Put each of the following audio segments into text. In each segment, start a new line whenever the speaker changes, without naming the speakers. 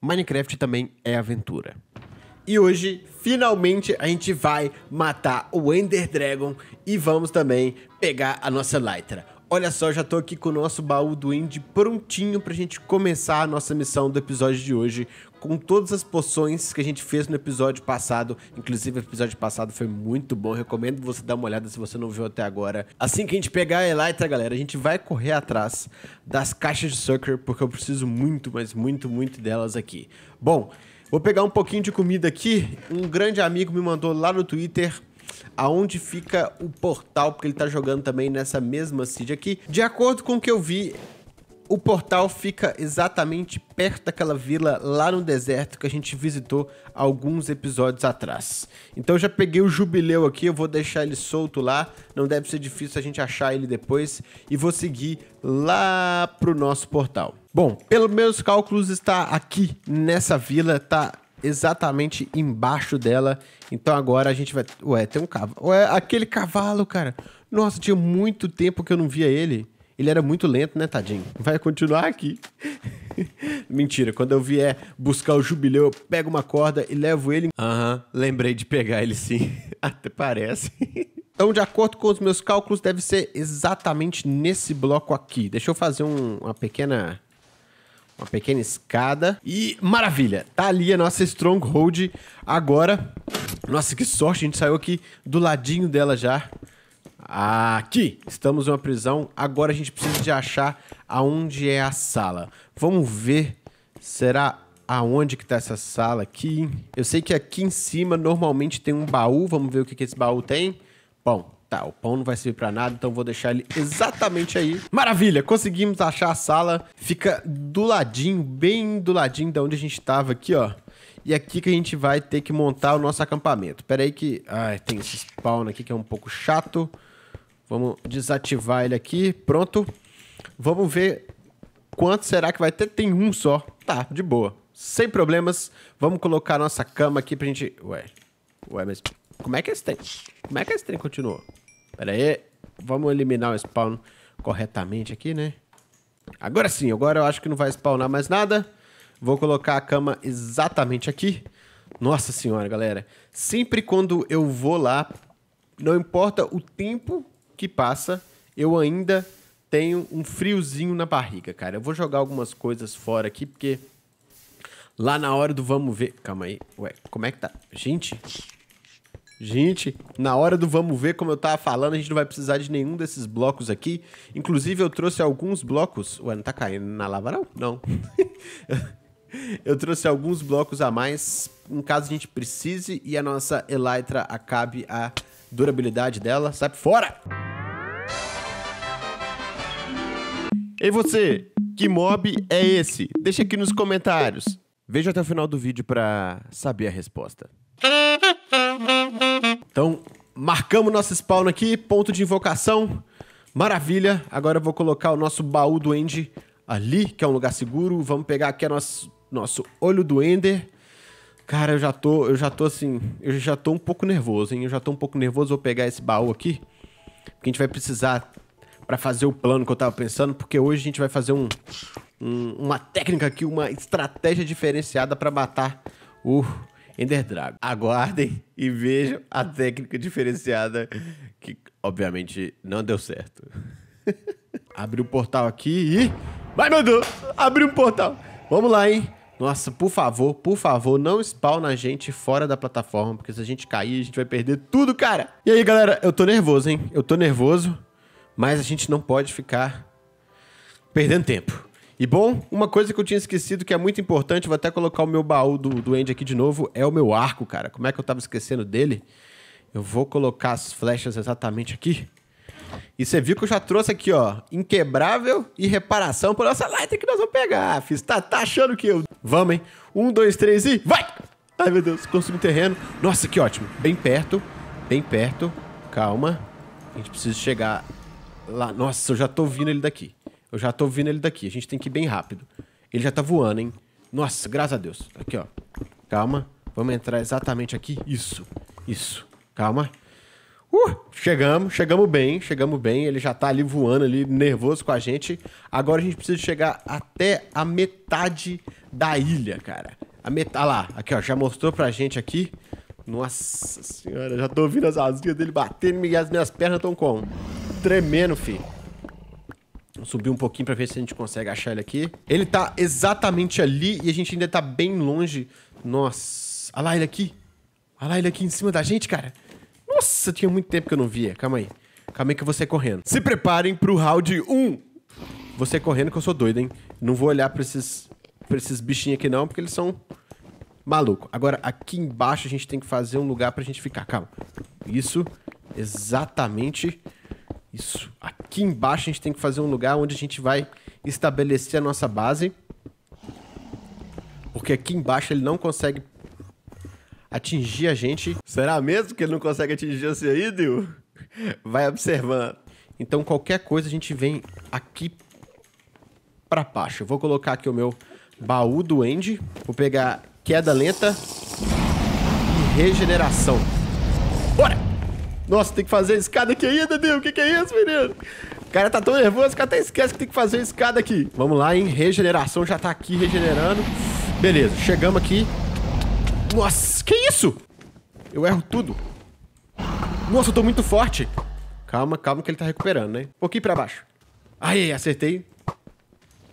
Minecraft também é aventura. E hoje, finalmente, a gente vai matar o Ender Dragon e vamos também pegar a nossa Lytra. Olha só, já tô aqui com o nosso baú do Indy prontinho pra gente começar a nossa missão do episódio de hoje com todas as poções que a gente fez no episódio passado. Inclusive, o episódio passado foi muito bom. Recomendo você dar uma olhada se você não viu até agora. Assim que a gente pegar a Elytra, galera, a gente vai correr atrás das caixas de Sucker, porque eu preciso muito, mas muito, muito delas aqui. Bom, vou pegar um pouquinho de comida aqui. Um grande amigo me mandou lá no Twitter aonde fica o portal, porque ele tá jogando também nessa mesma seed aqui. De acordo com o que eu vi, o portal fica exatamente perto daquela vila lá no deserto que a gente visitou alguns episódios atrás. Então já peguei o jubileu aqui, eu vou deixar ele solto lá, não deve ser difícil a gente achar ele depois e vou seguir lá pro nosso portal. Bom, pelos meus cálculos está aqui nessa vila, tá exatamente embaixo dela. Então agora a gente vai. Ué, tem um cavalo. Ué, aquele cavalo, cara. Nossa, tinha muito tempo que eu não via ele. Ele era muito lento, né, tadinho? Vai continuar aqui. Mentira, quando eu vier buscar o jubileu, eu pego uma corda e levo ele. Aham, uhum, lembrei de pegar ele sim. Até parece. Então, de acordo com os meus cálculos, deve ser exatamente nesse bloco aqui. Deixa eu fazer um, uma pequena uma pequena escada. E maravilha, tá ali a nossa Stronghold agora. Nossa, que sorte, a gente saiu aqui do ladinho dela já. Aqui! Estamos em uma prisão. Agora a gente precisa de achar aonde é a sala. Vamos ver. Será aonde que tá essa sala aqui? Eu sei que aqui em cima normalmente tem um baú. Vamos ver o que, que esse baú tem. Bom, tá, o pão não vai servir para nada, então vou deixar ele exatamente aí. Maravilha, conseguimos achar a sala. Fica do ladinho, bem do ladinho da onde a gente tava aqui, ó. E aqui que a gente vai ter que montar o nosso acampamento. Pera aí que... Ai, tem esse spawn aqui que é um pouco chato. Vamos desativar ele aqui. Pronto. Vamos ver quanto será que vai ter. Tem um só. Tá, de boa. Sem problemas. Vamos colocar nossa cama aqui pra gente... Ué. Ué, mas como é que esse trem? Como é que esse trem continuou? Pera aí. Vamos eliminar o spawn corretamente aqui, né? Agora sim, agora eu acho que não vai spawnar mais nada. Vou colocar a cama exatamente aqui. Nossa senhora, galera. Sempre quando eu vou lá, não importa o tempo que passa, eu ainda tenho um friozinho na barriga, cara. Eu vou jogar algumas coisas fora aqui, porque lá na hora do vamos ver... Calma aí. Ué, como é que tá? Gente, Gente, na hora do vamos ver, como eu tava falando, a gente não vai precisar de nenhum desses blocos aqui. Inclusive, eu trouxe alguns blocos. Ué, não tá caindo na lava, não? Não. eu trouxe alguns blocos a mais, em caso a gente precise e a nossa Elytra acabe a durabilidade dela. Sai fora! Ei você, que mob é esse? Deixa aqui nos comentários. Veja até o final do vídeo pra saber a resposta. Então, marcamos nosso spawn aqui, ponto de invocação. Maravilha. Agora eu vou colocar o nosso baú do End ali, que é um lugar seguro. Vamos pegar aqui nosso, nosso olho do Ender. Cara, eu já tô, eu já tô assim, eu já tô um pouco nervoso, hein? Eu já tô um pouco nervoso, vou pegar esse baú aqui, porque a gente vai precisar para fazer o plano que eu tava pensando, porque hoje a gente vai fazer um, um uma técnica aqui, uma estratégia diferenciada para matar o uh, Ender Dragon. Aguardem e vejam a técnica diferenciada que, obviamente, não deu certo. Abre o portal aqui e... Vai, meu Deus! Abre um portal! Vamos lá, hein? Nossa, por favor, por favor, não spawna a gente fora da plataforma, porque se a gente cair, a gente vai perder tudo, cara. E aí, galera, eu tô nervoso, hein? Eu tô nervoso, mas a gente não pode ficar perdendo tempo. E bom, uma coisa que eu tinha esquecido que é muito importante, vou até colocar o meu baú do Andy aqui de novo, é o meu arco, cara. Como é que eu tava esquecendo dele? Eu vou colocar as flechas exatamente aqui. E você viu que eu já trouxe aqui, ó, inquebrável e reparação pra nossa light que nós vamos pegar, fiz. Tá, tá achando que eu... Vamos, hein? Um, dois, três e... Vai! Ai, meu Deus, consegui terreno. Nossa, que ótimo. Bem perto, bem perto. Calma. A gente precisa chegar lá. Nossa, eu já tô vindo ele daqui. Eu já tô ouvindo ele daqui. A gente tem que ir bem rápido. Ele já tá voando, hein? Nossa, graças a Deus. Aqui, ó. Calma. Vamos entrar exatamente aqui. Isso. Isso. Calma. Uh, chegamos, chegamos bem, chegamos bem. Ele já tá ali voando, ali, nervoso com a gente. Agora a gente precisa chegar até a metade da ilha, cara. A metade. Ah lá, aqui, ó. Já mostrou pra gente aqui. Nossa senhora, já tô ouvindo as asinhas dele batendo e as minhas pernas estão como? Tremendo, filho subir um pouquinho para ver se a gente consegue achar ele aqui. Ele tá exatamente ali e a gente ainda tá bem longe. Nossa, olha lá ele aqui. Olha lá ele aqui em cima da gente, cara. Nossa, tinha muito tempo que eu não via. Calma aí. Calma aí que eu vou sair correndo. Se preparem pro round 1. Vou sair correndo que eu sou doido, hein? Não vou olhar pra esses, pra esses bichinhos aqui não, porque eles são maluco. Agora, aqui embaixo a gente tem que fazer um lugar pra gente ficar. Calma. Isso. Exatamente. Isso. Aqui embaixo a gente tem que fazer um lugar onde a gente vai estabelecer a nossa base. Porque aqui embaixo ele não consegue atingir a gente. Será mesmo que ele não consegue atingir você aí, Dio? Vai observando. Então qualquer coisa a gente vem aqui pra baixo. Eu vou colocar aqui o meu baú do End. Vou pegar queda lenta e regeneração. Bora! Nossa, tem que fazer a escada aqui ainda, Deus. O que, que é isso, menino? O cara tá tão nervoso que até esquece que tem que fazer a escada aqui. Vamos lá, hein? Regeneração já tá aqui regenerando. Beleza, chegamos aqui. Nossa, que isso? Eu erro tudo. Nossa, eu tô muito forte. Calma, calma que ele tá recuperando, né? Um pouquinho pra baixo. Aí, acertei.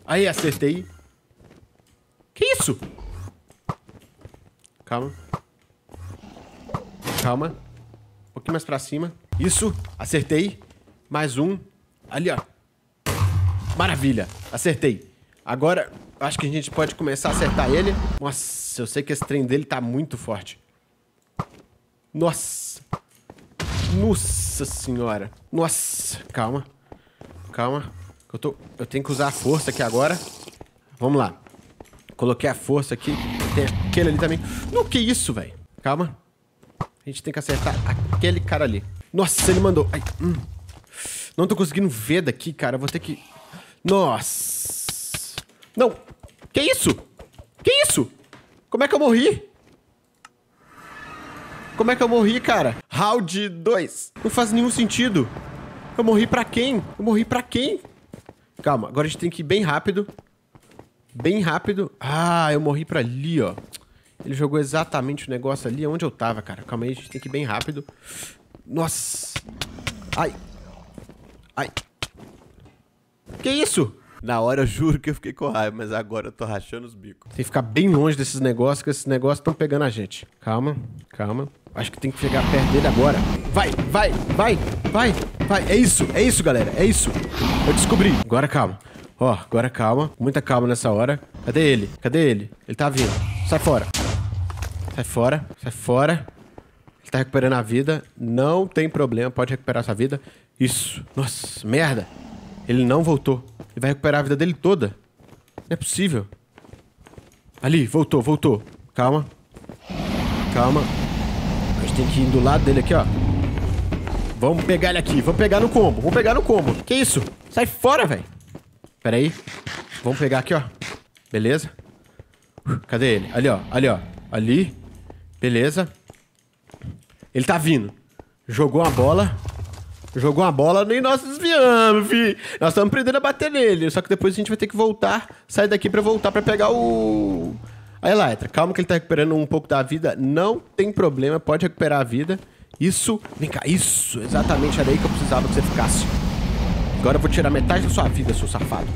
Aí, acertei. Que isso? Calma. Calma pouquinho mais pra cima. Isso, acertei. Mais um. Ali, ó. Maravilha, acertei. Agora, acho que a gente pode começar a acertar ele. Nossa, eu sei que esse trem dele tá muito forte. Nossa. Nossa senhora. Nossa, calma. Calma. Eu, tô... eu tenho que usar a força aqui agora. Vamos lá. Coloquei a força aqui. Tem aquele ali também. No que isso, velho? Calma. A gente tem que acertar aquele cara ali. Nossa, ele mandou. Ai, hum. Não tô conseguindo ver daqui, cara. Eu vou ter que... Nossa. Não. Que isso? Que isso? Como é que eu morri? Como é que eu morri, cara? Round 2. Não faz nenhum sentido. Eu morri pra quem? Eu morri pra quem? Calma, agora a gente tem que ir bem rápido. Bem rápido. Ah, eu morri pra ali, ó. Ele jogou exatamente o negócio ali onde eu tava, cara. Calma aí, a gente tem que ir bem rápido. Nossa! Ai! Ai! Que isso? Na hora eu juro que eu fiquei com raiva, mas agora eu tô rachando os bicos. Tem que ficar bem longe desses negócios, que esses negócios estão pegando a gente. Calma, calma. Acho que tem que chegar perto dele agora. Vai, vai, vai, vai, vai. É isso, é isso, galera, é isso. Eu descobri. Agora calma. Ó, agora calma. Muita calma nessa hora. Cadê ele? Cadê ele? Ele tá vindo. Sai fora. Sai fora, sai fora. Ele tá recuperando a vida. Não tem problema, pode recuperar sua vida. Isso. Nossa, merda. Ele não voltou. Ele vai recuperar a vida dele toda. Não é possível. Ali, voltou, voltou. Calma. Calma. A gente tem que ir do lado dele aqui, ó. Vamos pegar ele aqui. Vamos pegar no combo. Vamos pegar no combo. Que isso? Sai fora, velho. Pera aí. Vamos pegar aqui, ó. Beleza. Cadê ele? Ali, ó. Ali, ó. Ali. Beleza. Ele tá vindo. Jogou uma bola. Jogou uma bola e nós desviamos, fi. Nós estamos aprendendo a bater nele. Só que depois a gente vai ter que voltar, sair daqui para voltar para pegar o... A Elytra. Calma que ele tá recuperando um pouco da vida. Não tem problema, pode recuperar a vida. Isso. Vem cá, isso. Exatamente, era aí que eu precisava que você ficasse. Agora eu vou tirar metade da sua vida, seu safado.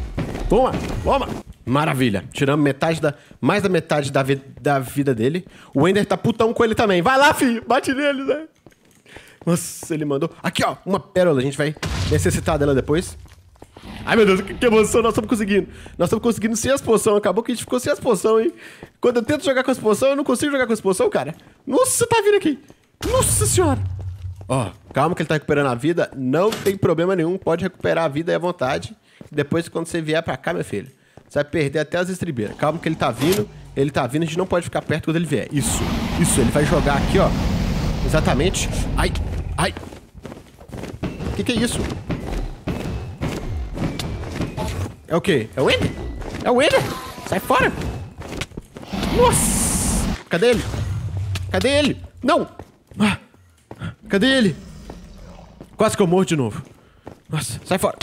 Toma, toma. Maravilha. Tiramos metade da. Mais da metade da, vi, da vida dele. O Ender tá putão com ele também. Vai lá, filho. Bate nele, né? Nossa, ele mandou. Aqui, ó. Uma pérola. A gente vai necessitar dela depois. Ai, meu Deus, que, que emoção. Nós estamos conseguindo. Nós estamos conseguindo sem as poções. Acabou que a gente ficou sem as poções, hein? Quando eu tento jogar com as poções, eu não consigo jogar com as poções, cara. Nossa, tá vindo aqui. Nossa senhora. Ó, calma que ele tá recuperando a vida. Não tem problema nenhum. Pode recuperar a vida à vontade. Depois, quando você vier pra cá, meu filho você vai perder até as estribeiras. Calma que ele tá vindo. Ele tá vindo, a gente não pode ficar perto quando ele vier. Isso, isso. Ele vai jogar aqui, ó. Exatamente. Ai, ai. O que, que é isso? É o quê? É o Ender? É o Ender? Sai fora! Nossa! Cadê ele? Cadê ele? Não! Ah. Cadê ele? Quase que eu morro de novo. Nossa, sai fora.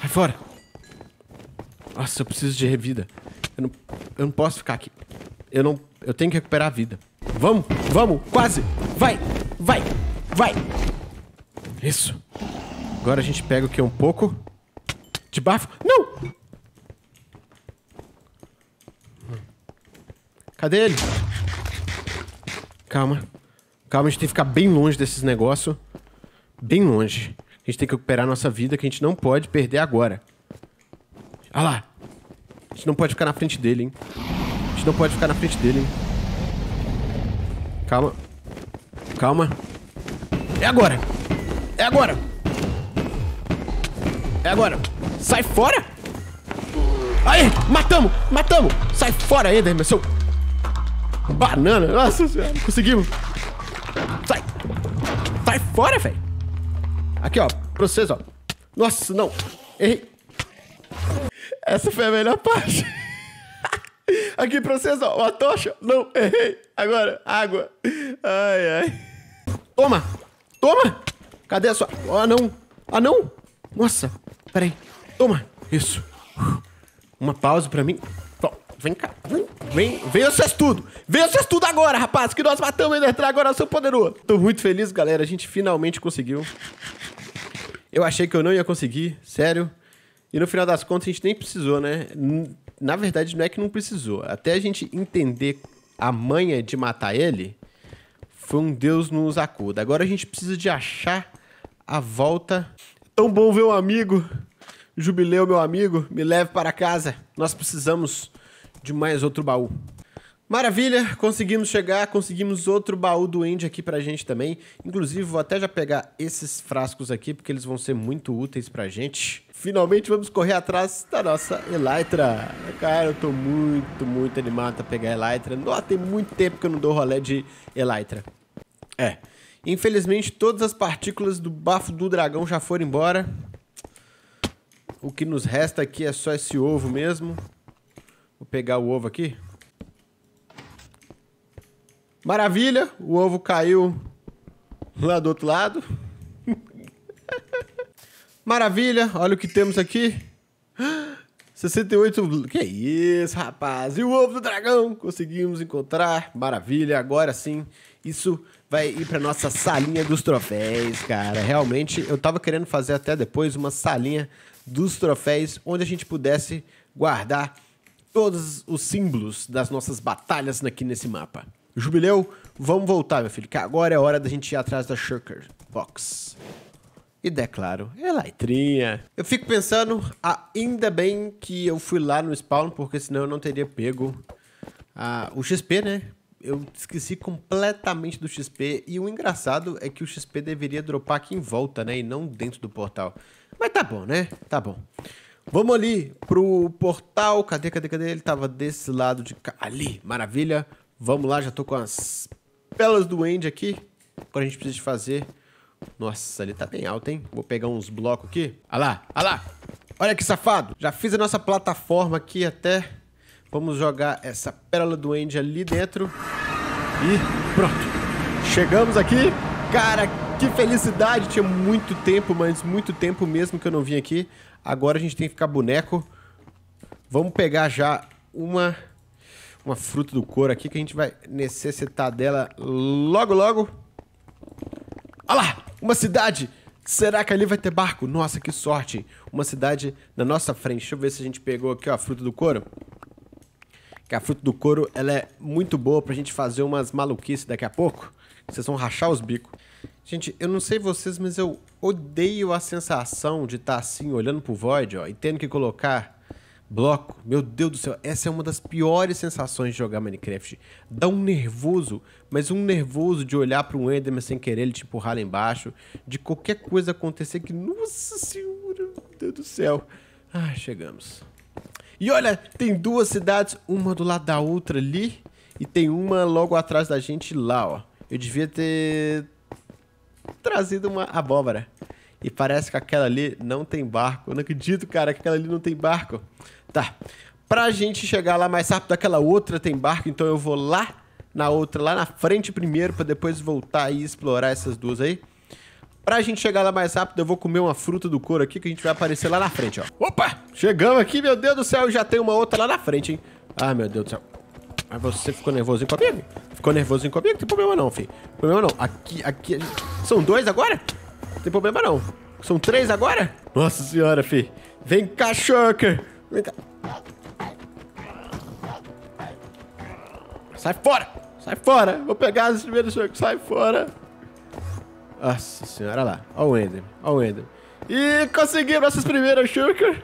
Sai fora. Nossa, eu preciso de revida. Eu não, eu não posso ficar aqui. Eu não. Eu tenho que recuperar a vida. Vamos, vamos, quase! Vai, vai, vai! Isso. Agora a gente pega o que um pouco. De bafo. Não! Cadê ele? Calma. Calma, a gente tem que ficar bem longe desses negócios. Bem longe. A gente tem que recuperar a nossa vida que a gente não pode perder agora. Olha lá! gente não pode ficar na frente dele, hein? A gente não pode ficar na frente dele, hein? Calma. Calma. É agora! É agora! É agora! Sai fora! Aí! Matamos! Matamos! Sai fora, meu seu... Banana! Nossa senhora! Conseguimos! Sai! Sai fora, velho! Aqui, ó. Pra vocês, ó. Nossa, não! Errei! Essa foi a melhor parte. Aqui pra vocês, ó. A tocha. Não, errei. Agora, água. Ai, ai. Toma! Toma! Cadê a sua... Ah, não. Ah, não. Nossa. Peraí. Toma. Isso. Uma pausa pra mim. Vem cá. Vem, vem, vem vocês tudo. Vem vocês tudo agora, rapaz, que nós matamos o Endertrag, agora eu sou poderoso. Tô muito feliz, galera. A gente finalmente conseguiu. Eu achei que eu não ia conseguir, sério. E no final das contas a gente nem precisou, né? Na verdade, não é que não precisou. Até a gente entender a manha de matar ele, foi um Deus nos acuda. Agora a gente precisa de achar a volta. É tão bom ver um amigo. Jubileu, meu amigo, me leve para casa. Nós precisamos de mais outro baú. Maravilha, conseguimos chegar, conseguimos outro baú do End aqui pra gente também. Inclusive, vou até já pegar esses frascos aqui, porque eles vão ser muito úteis pra gente. Finalmente vamos correr atrás da nossa Elytra. Cara, eu tô muito, muito animado a pegar a Elytra. Nossa, tem muito tempo que eu não dou rolé de Elytra. É. Infelizmente, todas as partículas do bafo do dragão já foram embora. O que nos resta aqui é só esse ovo mesmo. Vou pegar o ovo aqui. Maravilha, o ovo caiu lá do outro lado. Maravilha, olha o que temos aqui. 68. Que isso, rapaz! E o ovo do dragão! Conseguimos encontrar. Maravilha, agora sim. Isso vai ir para nossa salinha dos troféus, cara. Realmente, eu tava querendo fazer até depois uma salinha dos troféus onde a gente pudesse guardar todos os símbolos das nossas batalhas aqui nesse mapa. Jubileu, vamos voltar, meu filho, que agora é hora da gente ir atrás da Shurker Box. E declaro, é laitrinha. É eu fico pensando, ainda bem que eu fui lá no spawn, porque senão eu não teria pego ah, o XP, né? Eu esqueci completamente do XP. E o engraçado é que o XP deveria dropar aqui em volta, né? E não dentro do portal. Mas tá bom, né? Tá bom. Vamos ali pro portal. Cadê, cadê, cadê? Ele tava desse lado de cá. Ali, maravilha. Vamos lá, já tô com as pelas do End aqui. Agora a gente precisa de fazer... Nossa, ele tá bem alto, hein? Vou pegar uns blocos aqui. Olha lá, olha lá. Olha que safado. Já fiz a nossa plataforma aqui até... Vamos jogar essa pérola do End ali dentro. E pronto. Chegamos aqui. Cara, que felicidade. Tinha muito tempo, mas muito tempo mesmo que eu não vim aqui. Agora a gente tem que ficar boneco. Vamos pegar já uma uma fruta do couro aqui que a gente vai necessitar dela logo, logo. Olha lá! Uma cidade! Será que ali vai ter barco? Nossa, que sorte! Uma cidade na nossa frente. Deixa eu ver se a gente pegou aqui, ó, a fruta do couro. Que a fruta do couro, ela é muito boa pra gente fazer umas maluquices daqui a pouco. Vocês vão rachar os bicos. Gente, eu não sei vocês, mas eu odeio a sensação de estar tá assim, olhando pro Void, ó, e tendo que colocar Bloco, meu Deus do céu, essa é uma das piores sensações de jogar Minecraft. Dá um nervoso, mas um nervoso de olhar para um Enderman sem querer ele te empurrar lá embaixo, de qualquer coisa acontecer que, nossa senhora, meu Deus do céu. Ah, chegamos. E olha, tem duas cidades, uma do lado da outra ali, e tem uma logo atrás da gente lá, ó. Eu devia ter trazido uma abóbora. E parece que aquela ali não tem barco. Eu não acredito, cara, que aquela ali não tem barco. Tá. Pra gente chegar lá mais rápido, aquela outra tem barco, então eu vou lá na outra, lá na frente primeiro, pra depois voltar e explorar essas duas aí. Pra gente chegar lá mais rápido, eu vou comer uma fruta do couro aqui que a gente vai aparecer lá na frente, ó. Opa! Chegamos aqui, meu Deus do céu, já tem uma outra lá na frente, hein? Ah, meu Deus do céu. Mas você ficou nervoso comigo? Ficou nervoso comigo? Não tem problema não, filho. Problema não. Aqui, aqui... São dois agora? Tem problema não. São três agora? Nossa senhora, fi. Vem cá, Shulker. Vem cá. Sai fora! Sai fora! Vou pegar esse primeiro Shulker. Sai fora! Nossa senhora, olha lá. Olha o Ender. Olha o Ender. E conseguimos nossas primeiras Shulker.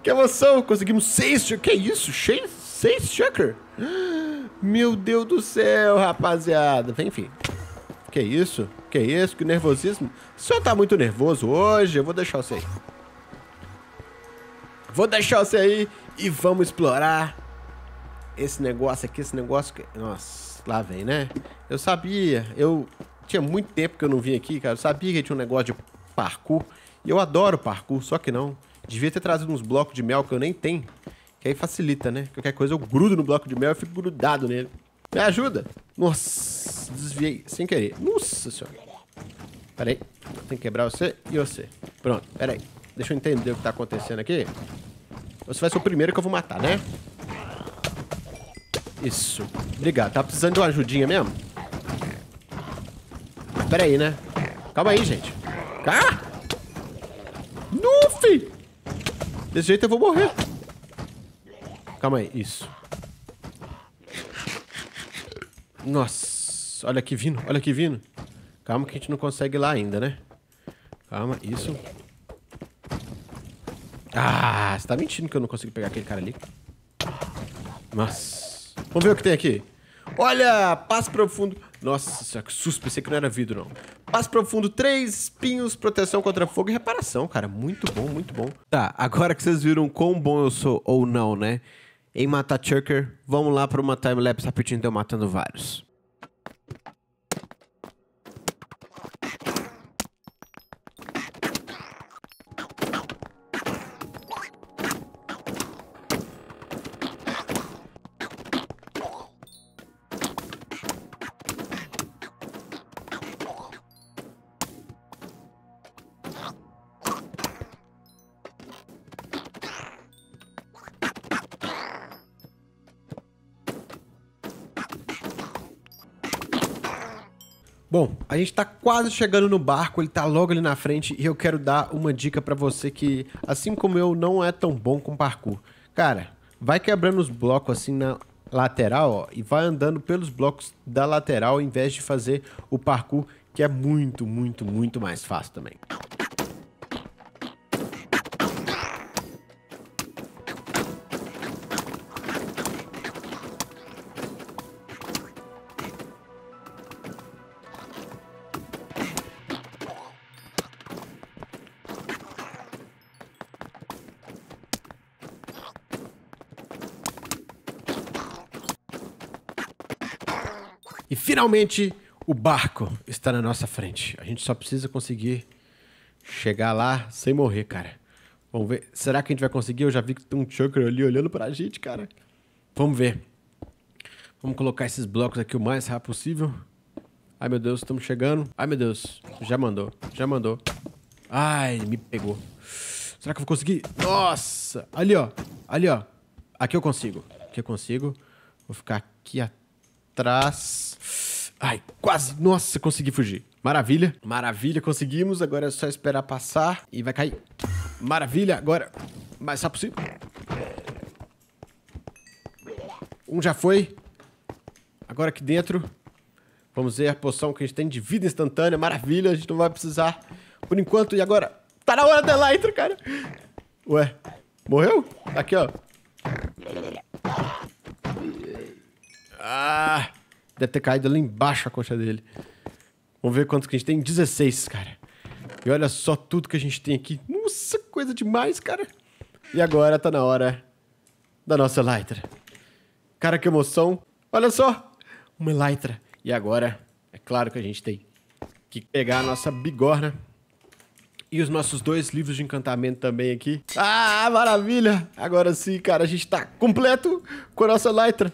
Que emoção! Conseguimos seis Shulker. Que isso? Seis, seis Shulker? Meu Deus do céu, rapaziada. Vem, filho que isso? Que isso? Que nervosismo? O senhor tá muito nervoso hoje, eu vou deixar você aí. Vou deixar você aí e vamos explorar esse negócio aqui, esse negócio que... Nossa, lá vem, né? Eu sabia, eu... Tinha muito tempo que eu não vim aqui, cara. Eu sabia que tinha um negócio de parkour. E eu adoro parkour, só que não. Devia ter trazido uns blocos de mel que eu nem tenho. Que aí facilita, né? Qualquer coisa eu grudo no bloco de mel e fico grudado nele. Me ajuda! Nossa! Nossa, desviei sem querer. Nossa senhora. Pera aí. Tem que quebrar você e você. Pronto, pera aí. Deixa eu entender o que tá acontecendo aqui. Você vai ser o primeiro que eu vou matar, né? Isso. Obrigado. Tá precisando de uma ajudinha mesmo? Pera aí, né? Calma aí, gente. Ah! No, Desse jeito eu vou morrer. Calma aí. Isso. Nossa. Olha aqui vindo, olha aqui vindo. Calma que a gente não consegue ir lá ainda, né? Calma, isso. Ah, você tá mentindo que eu não consigo pegar aquele cara ali. Nossa. Vamos ver o que tem aqui. Olha, passo profundo. Nossa, que susto, pensei que não era vidro, não. Passo profundo, três espinhos, proteção contra fogo e reparação, cara. Muito bom, muito bom. Tá, agora que vocês viram quão bom eu sou ou não, né? Em matar Chucker, vamos lá para uma timelapse rapidinho de eu matando vários. quase chegando no barco, ele tá logo ali na frente e eu quero dar uma dica para você que, assim como eu, não é tão bom com parkour. Cara, vai quebrando os blocos assim na lateral, ó, e vai andando pelos blocos da lateral em vez de fazer o parkour, que é muito, muito, muito mais fácil também. Finalmente, o barco está na nossa frente. A gente só precisa conseguir chegar lá sem morrer, cara. Vamos ver. Será que a gente vai conseguir? Eu já vi que tem um Chucker ali olhando pra gente, cara. Vamos ver. Vamos colocar esses blocos aqui o mais rápido possível. Ai, meu Deus, estamos chegando. Ai, meu Deus. Já mandou. Já mandou. Ai, me pegou. Será que eu vou conseguir? Nossa! Ali, ó. Ali, ó. Aqui eu consigo. Aqui eu consigo. Vou ficar aqui atrás. Ai, quase. Nossa, consegui fugir. Maravilha. Maravilha, conseguimos. Agora é só esperar passar e vai cair. Maravilha, agora. Mais rápido possível. Um já foi. Agora aqui dentro. Vamos ver a poção que a gente tem de vida instantânea. Maravilha, a gente não vai precisar por enquanto. E agora? Tá na hora da entra, cara. Ué, morreu? Aqui, ó. Ah, Deve ter caído ali embaixo a coxa dele. Vamos ver quanto que a gente tem. 16, cara. E olha só tudo que a gente tem aqui. Nossa, coisa demais, cara. E agora tá na hora da nossa Elytra. Cara, que emoção. Olha só, uma Elytra. E agora, é claro que a gente tem que pegar a nossa bigorna. E os nossos dois livros de encantamento também aqui. Ah, maravilha! Agora sim, cara, a gente tá completo com a nossa Elytra.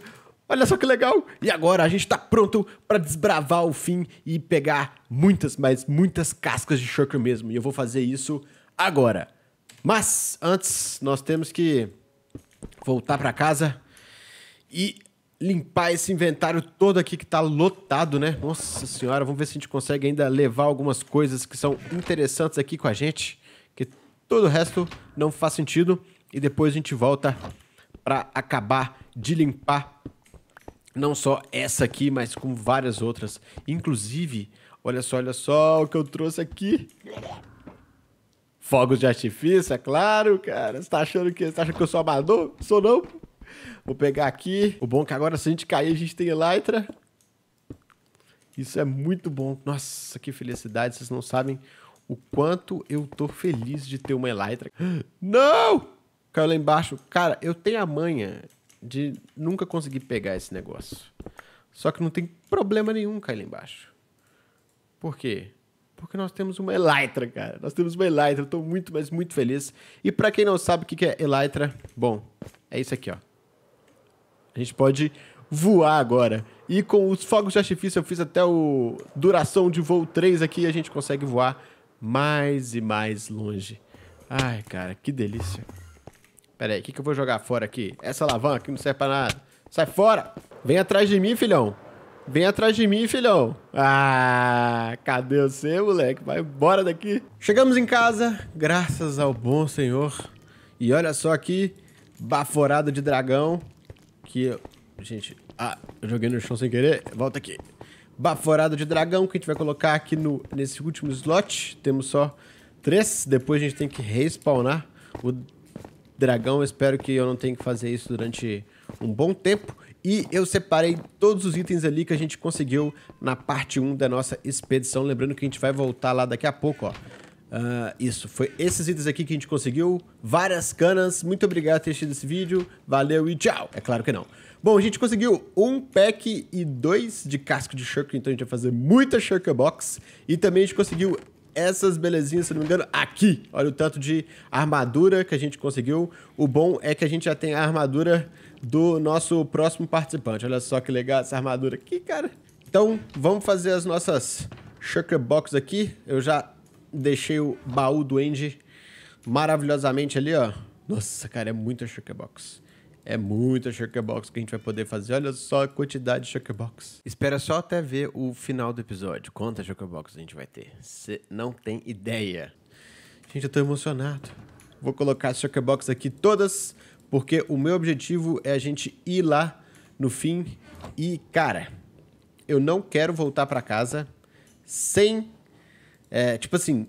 Olha só que legal! E agora a gente está pronto para desbravar o fim e pegar muitas, mas muitas cascas de Shurker mesmo. E eu vou fazer isso agora. Mas antes nós temos que voltar para casa e limpar esse inventário todo aqui que tá lotado, né? Nossa senhora, vamos ver se a gente consegue ainda levar algumas coisas que são interessantes aqui com a gente, que todo o resto não faz sentido e depois a gente volta para acabar de limpar não só essa aqui, mas com várias outras. Inclusive, olha só, olha só o que eu trouxe aqui. Fogos de artifício, é claro, cara. Você tá achando que, tá achando que eu sou amador? Sou não. Vou pegar aqui. O bom é que agora, se a gente cair, a gente tem Elytra. Isso é muito bom. Nossa, que felicidade. Vocês não sabem o quanto eu tô feliz de ter uma Elytra. Não! Caiu lá embaixo. Cara, eu tenho a manha de nunca conseguir pegar esse negócio. Só que não tem problema nenhum cair lá embaixo. Por quê? Porque nós temos uma Elytra, cara. Nós temos uma Elytra. Eu tô muito, mas muito feliz. E para quem não sabe o que é Elytra, bom, é isso aqui, ó. A gente pode voar agora. E com os fogos de artifício, eu fiz até o duração de voo 3 aqui e a gente consegue voar mais e mais longe. Ai, cara, que delícia. Pera aí, o que, que eu vou jogar fora aqui? Essa alavanca que não serve pra nada. Sai fora! Vem atrás de mim, filhão! Vem atrás de mim, filhão. Ah, cadê você, moleque? Vai embora daqui. Chegamos em casa, graças ao bom senhor. E olha só aqui, baforado de dragão. Que, eu... gente, ah, eu joguei no chão sem querer. Volta aqui. Baforado de dragão que a gente vai colocar aqui no, nesse último slot. Temos só três, depois a gente tem que respawnar o dragão. espero que eu não tenha que fazer isso durante um bom tempo. E eu separei todos os itens ali que a gente conseguiu na parte 1 da nossa expedição. Lembrando que a gente vai voltar lá daqui a pouco, ó. Uh, isso, foi esses itens aqui que a gente conseguiu. Várias canas. Muito obrigado por ter assistido esse vídeo. Valeu e tchau. É claro que não. Bom, a gente conseguiu um pack e dois de casco de shuriken, então a gente vai fazer muita shuriken box. E também a gente conseguiu essas belezinhas, se não me engano, aqui. Olha o tanto de armadura que a gente conseguiu. O bom é que a gente já tem a armadura do nosso próximo participante. Olha só que legal essa armadura aqui, cara. Então, vamos fazer as nossas Shulker Box aqui. Eu já deixei o baú do Andy maravilhosamente ali, ó. Nossa, cara, é muita Shulker Box. É muita Shockerbox que a gente vai poder fazer. Olha só a quantidade de Shockerbox. Espera só até ver o final do episódio. Quantas Shockerbox a gente vai ter? Você não tem ideia. Gente, eu tô emocionado. Vou colocar as Shockerbox aqui todas, porque o meu objetivo é a gente ir lá no fim. E, cara, eu não quero voltar para casa sem. É, tipo assim,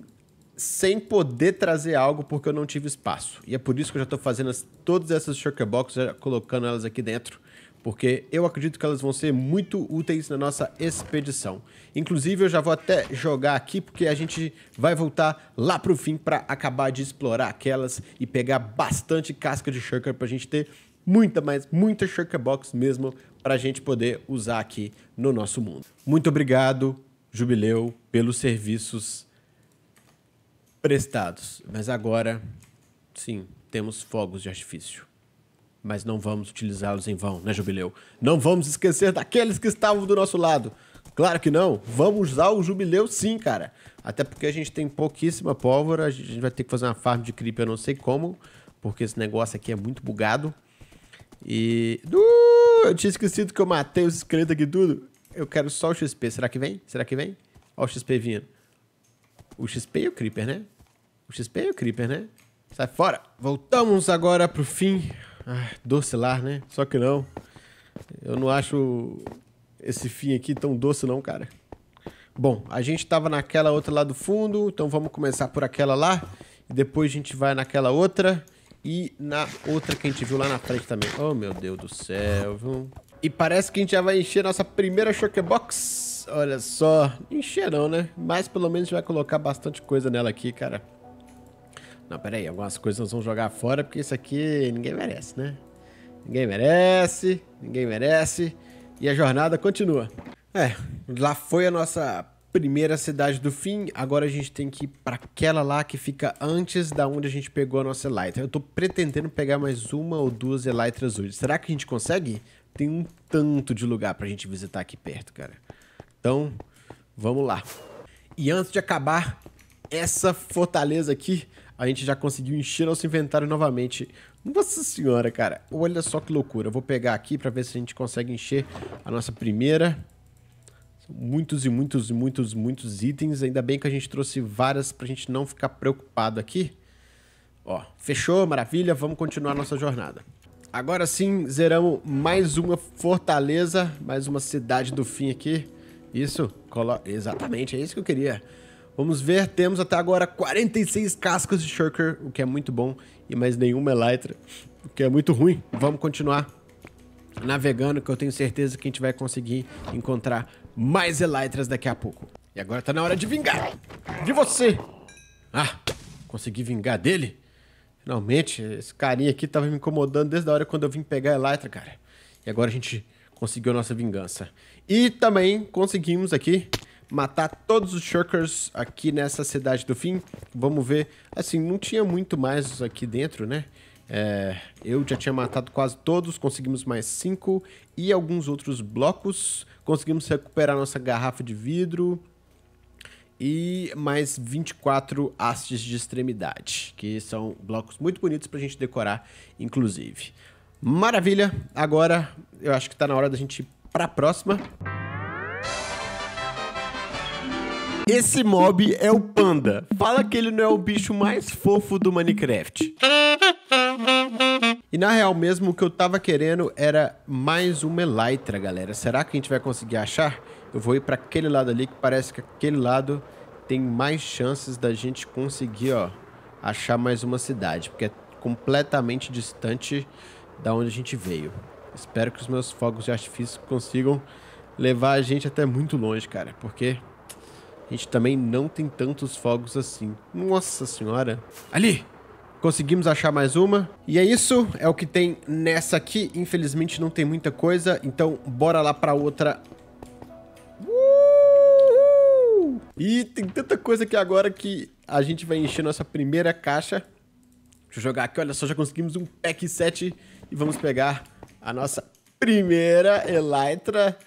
sem poder trazer algo porque eu não tive espaço. E é por isso que eu já estou fazendo as, todas essas shulker boxes, já colocando elas aqui dentro, porque eu acredito que elas vão ser muito úteis na nossa expedição. Inclusive, eu já vou até jogar aqui, porque a gente vai voltar lá para o fim para acabar de explorar aquelas e pegar bastante casca de shulker para a gente ter muita mais, muita shulker box mesmo para a gente poder usar aqui no nosso mundo. Muito obrigado, Jubileu, pelos serviços prestados. Mas agora, sim, temos fogos de artifício. Mas não vamos utilizá-los em vão, né, Jubileu? Não vamos esquecer daqueles que estavam do nosso lado. Claro que não. Vamos usar o Jubileu sim, cara. Até porque a gente tem pouquíssima pólvora. A gente vai ter que fazer uma farm de creep, eu não sei como. Porque esse negócio aqui é muito bugado. E... Uh, eu tinha esquecido que eu matei os esqueletos aqui tudo. Eu quero só o XP. Será que vem? Será que vem? Ó o XP vindo. O XP e o Creeper, né? O XP e o Creeper, né? Sai fora! Voltamos agora pro fim. Ah, doce lar, né? Só que não. Eu não acho esse fim aqui tão doce não, cara. Bom, a gente tava naquela outra lá do fundo, então vamos começar por aquela lá. depois a gente vai naquela outra e na outra que a gente viu lá na frente também. Oh, meu Deus do céu, viu? E parece que a gente já vai encher nossa primeira box olha só. Encherão, né? Mas pelo menos vai colocar bastante coisa nela aqui, cara. Não, pera aí. Algumas coisas nós vamos jogar fora, porque isso aqui ninguém merece, né? Ninguém merece, ninguém merece. E a jornada continua. É, lá foi a nossa primeira cidade do fim. Agora a gente tem que ir para aquela lá que fica antes da onde a gente pegou a nossa Elytra. Eu tô pretendendo pegar mais uma ou duas Elytras hoje. Será que a gente consegue? Tem um tanto de lugar pra gente visitar aqui perto, cara. Então, vamos lá. E antes de acabar essa fortaleza aqui, a gente já conseguiu encher nosso inventário novamente. Nossa senhora, cara. Olha só que loucura. Eu vou pegar aqui para ver se a gente consegue encher a nossa primeira. muitos e muitos e muitos, muitos itens. Ainda bem que a gente trouxe várias para a gente não ficar preocupado aqui. Ó, fechou, maravilha. Vamos continuar nossa jornada. Agora sim, zeramos mais uma fortaleza, mais uma cidade do fim aqui. Isso, colo... exatamente, é isso que eu queria. Vamos ver, temos até agora 46 cascos de Shurker, o que é muito bom, e mais nenhuma Elytra, o que é muito ruim. Vamos continuar navegando, que eu tenho certeza que a gente vai conseguir encontrar mais Elytras daqui a pouco. E agora tá na hora de vingar! De você! Ah, consegui vingar dele? Finalmente, esse carinha aqui tava me incomodando desde a hora quando eu vim pegar a Elytra, cara. E agora a gente conseguiu a nossa vingança. E também conseguimos aqui matar todos os Shurkers aqui nessa cidade do fim. Vamos ver. Assim, não tinha muito mais aqui dentro, né? É, eu já tinha matado quase todos, conseguimos mais cinco e alguns outros blocos. Conseguimos recuperar nossa garrafa de vidro e mais 24 hastes de extremidade, que são blocos muito bonitos para a gente decorar, inclusive. Maravilha. Agora eu acho que tá na hora da gente ir pra próxima. Esse mob é o panda. Fala que ele não é o bicho mais fofo do Minecraft. E na real mesmo, o que eu tava querendo era mais uma Elytra, galera. Será que a gente vai conseguir achar? Eu vou ir para aquele lado ali, que parece que aquele lado tem mais chances da gente conseguir, ó, achar mais uma cidade. Porque é completamente distante da onde a gente veio. Espero que os meus fogos de artifício consigam levar a gente até muito longe, cara, porque a gente também não tem tantos fogos assim. Nossa senhora. Ali! Conseguimos achar mais uma. E é isso, é o que tem nessa aqui. Infelizmente não tem muita coisa, então bora lá pra outra. Uhul! E tem tanta coisa aqui agora que a gente vai encher nossa primeira caixa. Deixa eu jogar aqui, olha só, já conseguimos um pack 7 e vamos pegar a nossa primeira Elytra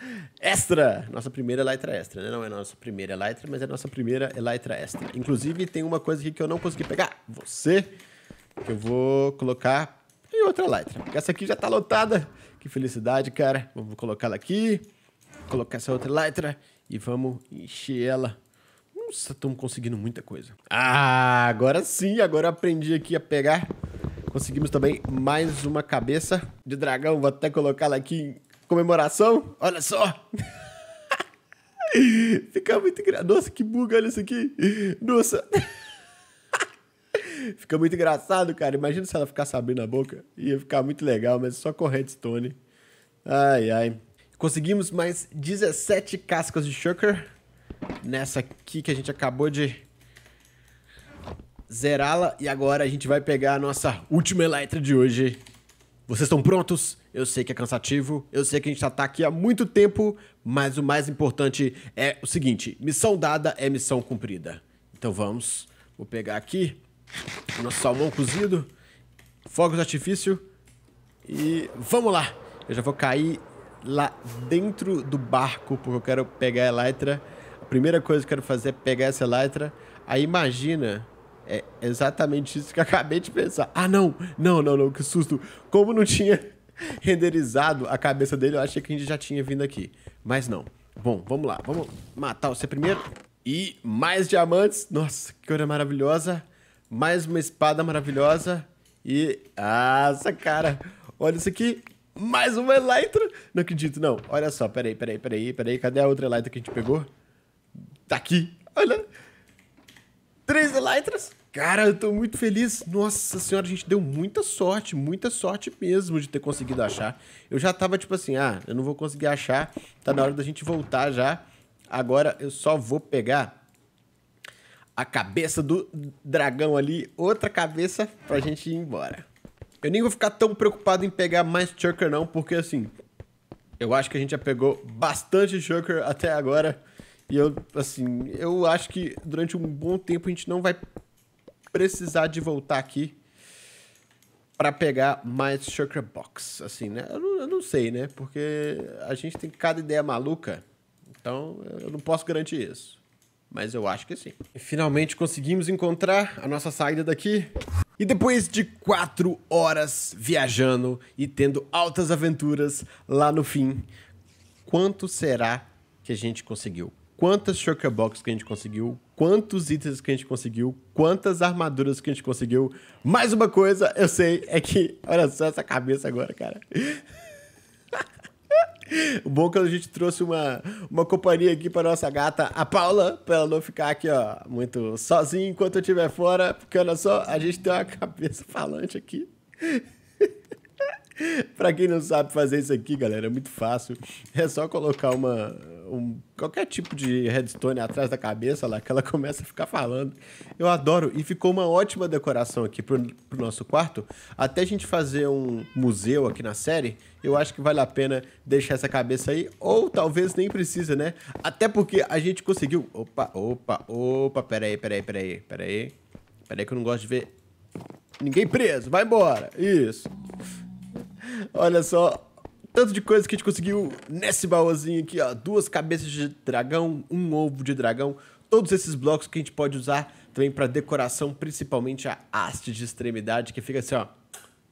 Extra. Nossa primeira Elytra Extra, né? Não é nossa primeira Elytra, mas é nossa primeira Elytra Extra. Inclusive, tem uma coisa aqui que eu não consegui pegar. Você, que eu vou colocar em outra Elytra. Porque essa aqui já tá lotada. Que felicidade, cara. Vamos colocá-la aqui. Colocar essa outra Elytra e vamos encher ela. Nossa, estamos conseguindo muita coisa. Ah, agora sim. Agora eu aprendi aqui a pegar Conseguimos também mais uma cabeça de dragão. Vou até colocá-la aqui em comemoração. Olha só! Fica muito engraçado. Nossa, que buga, olha isso aqui. Nossa. Fica muito engraçado, cara. Imagina se ela ficar sabendo a boca. Ia ficar muito legal, mas só com redstone. Ai, ai. Conseguimos mais 17 cascas de sugar nessa aqui que a gente acabou de zerá-la. E agora a gente vai pegar a nossa última Eletra de hoje. Vocês estão prontos? Eu sei que é cansativo, eu sei que a gente já tá aqui há muito tempo, mas o mais importante é o seguinte: missão dada é missão cumprida. Então vamos, vou pegar aqui o nosso salmão cozido, fogos de artifício e vamos lá! Eu já vou cair lá dentro do barco porque eu quero pegar a Elytra. A primeira coisa que eu quero fazer é pegar essa Elytra. Aí imagina é exatamente isso que eu acabei de pensar. Ah, não! Não, não, não, que susto! Como não tinha renderizado a cabeça dele, eu achei que a gente já tinha vindo aqui. Mas não. Bom, vamos lá. Vamos matar você primeiro. E mais diamantes. Nossa, que coisa maravilhosa. Mais uma espada maravilhosa. E... Ah, essa cara. Olha isso aqui. Mais uma Elytra. Não acredito, não. Olha só, peraí, peraí, peraí, peraí. Cadê a outra Elytra que a gente pegou? Tá aqui. Olha. Três Elytras. Cara, eu tô muito feliz. Nossa senhora, a gente deu muita sorte, muita sorte mesmo de ter conseguido achar. Eu já tava tipo assim, ah, eu não vou conseguir achar. Tá na hora da gente voltar já. Agora eu só vou pegar a cabeça do dragão ali, outra cabeça pra gente ir embora. Eu nem vou ficar tão preocupado em pegar mais Chunker não, porque assim, eu acho que a gente já pegou bastante Chunker até agora. E eu, assim, eu acho que durante um bom tempo a gente não vai precisar de voltar aqui para pegar mais Sugar Box, assim, né? Eu não, eu não, sei, né? Porque a gente tem cada ideia maluca, então eu não posso garantir isso. Mas eu acho que sim. E finalmente conseguimos encontrar a nossa saída daqui. E depois de quatro horas viajando e tendo altas aventuras lá no fim, quanto será que a gente conseguiu quantas Shulker Box que a gente conseguiu, quantos itens que a gente conseguiu, quantas armaduras que a gente conseguiu. Mais uma coisa, eu sei, é que. Olha só essa cabeça agora, cara. O bom é que a gente trouxe uma, uma companhia aqui para nossa gata, a Paula, para ela não ficar aqui, ó, muito sozinha enquanto eu estiver fora, porque olha só, a gente tem uma cabeça falante aqui. pra quem não sabe fazer isso aqui, galera, é muito fácil. É só colocar uma. Um, qualquer tipo de redstone atrás da cabeça lá, que ela começa a ficar falando. Eu adoro. E ficou uma ótima decoração aqui pro, pro nosso quarto. Até a gente fazer um museu aqui na série, eu acho que vale a pena deixar essa cabeça aí. Ou talvez nem precisa, né? Até porque a gente conseguiu. Opa, opa, opa, peraí, peraí, peraí, peraí. Peraí que eu não gosto de ver. Ninguém preso, vai embora. Isso. Olha só, tanto de coisa que a gente conseguiu nesse baúzinho aqui, ó. Duas cabeças de dragão, um ovo de dragão. Todos esses blocos que a gente pode usar também para decoração, principalmente a haste de extremidade, que fica assim, ó.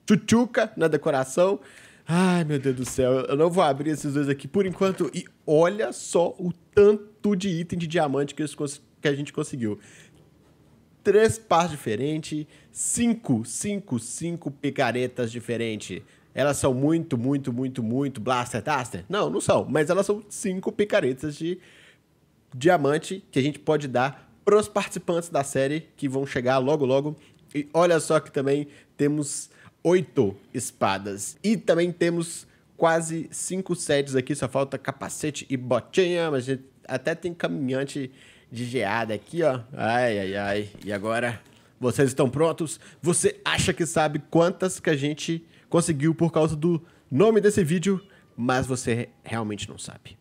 chuchuca na decoração. Ai, meu Deus do céu, eu não vou abrir esses dois aqui por enquanto. E olha só o tanto de item de diamante que, que a gente conseguiu. Três pares diferentes, cinco, cinco, cinco picaretas diferentes elas são muito, muito, muito, muito blaster, taster? Não, não são. Mas elas são cinco picaretas de diamante que a gente pode dar para os participantes da série que vão chegar logo, logo. E olha só que também temos oito espadas. E também temos quase cinco sets aqui, só falta capacete e botinha, mas a gente até tem caminhante de geada aqui, ó. Ai, ai, ai. E agora? Vocês estão prontos? Você acha que sabe quantas que a gente conseguiu por causa do nome desse vídeo, mas você realmente não sabe.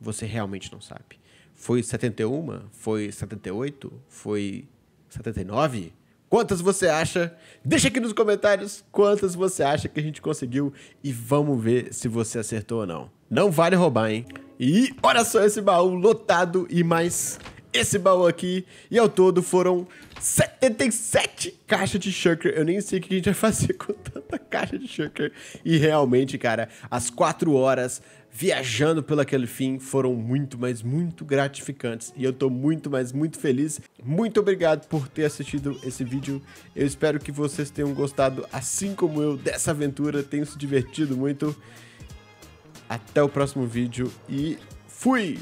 Você realmente não sabe. Foi 71? Foi 78? Foi 79? Quantas você acha? Deixa aqui nos comentários quantas você acha que a gente conseguiu e vamos ver se você acertou ou não. Não vale roubar, hein? E olha só esse baú lotado e mais esse baú aqui. E ao todo foram 77 caixas de shulker. Eu nem sei o que a gente vai fazer com tanta caixa de shulker. E realmente, cara, as 4 horas viajando pelo aquele fim foram muito, mas muito gratificantes. E eu tô muito, mas muito feliz. Muito obrigado por ter assistido esse vídeo. Eu espero que vocês tenham gostado, assim como eu, dessa aventura. Tenho se divertido muito. Até o próximo vídeo e fui!